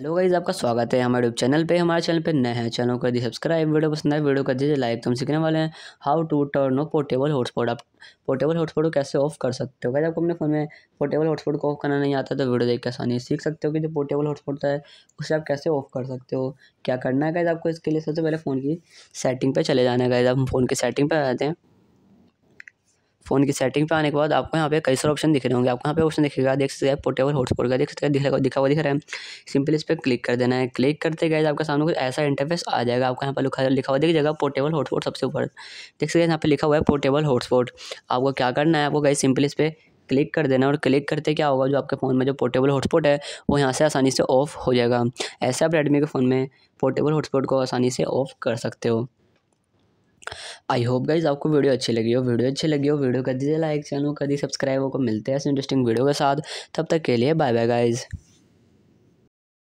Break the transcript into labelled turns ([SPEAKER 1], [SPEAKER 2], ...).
[SPEAKER 1] hello guys आपका स्वागत है हमारे यूट्यूब चैनल पे हमारे चैनल पे नए हैं चैनल को यदि सब्सक्राइब वीडियो पसंद है वीडियो कर दीजिए लाइक तो हम सीखने वाले हैं how to turn off portable hotspot आप पोर्टेबल हॉटस्पॉट को कैसे ऑफ कर सकते हो गाइज आपको अपने फ़ोन में पोर्टेबल हॉटस्पॉट को ऑफ करना नहीं आता तो वीडियो देख के आसानी सीख सकते हो कि जो पोर्टेबल हॉटस्पॉट है उसे आप कैसे ऑफ कर सकते हो क्या करना है गाइज आपको इसके लिए सबसे पहले फ़ोन की सेटिंग पर चले जाना है गाइज आप फ़ोन की सेटिंग पर आ जाते हैं फोन की सेटिंग पे आने के बाद आपको यहाँ पे कई सारे ऑप्शन दिख रहे होंगे आपको यहाँ पे ऑप्शन दिखेगा देख सकते हैं पोर्टेबल हॉटस्पॉट का देख सकते हैं दिखा दिखा हुआ दिख रहा है सिंपली इस पर क्लिक कर देना है क्लिक करते गए आपका सामने कुछ ऐसा इंटरफेस आ जाएगा आपको यहाँ पर लिखा लिखा हुआ दिख जाएगा पोर्टेबल हॉटस्पॉट सबसे ऊपर देख सकते हैं यहाँ पे लिखा हुआ है पोर्टेबल हॉटस्पॉट आपको क्या करना है आपको गए सिंपली इस पर क्लिक कर देना और क्लिक करते क्या होगा जो आपके फ़ोन में जो पोर्टेबल हॉटस्पॉट है वो यहाँ से आसानी से ऑफ हो जाएगा ऐसे आप रेडमी के फ़ोन में पोर्टेबल हॉटस्पॉट को आसानी से ऑफ कर सकते हो आई होप गाइज आपको वीडियो अच्छी लगी हो वीडियो अच्छी लगी हो वीडियो कर दीजिए लाइक चैनल कर दी सब्सक्राइब होकर मिलते हैं ऐसे इंटरेस्टिंग वीडियो के साथ तब तक के लिए बाय बाय गाइज़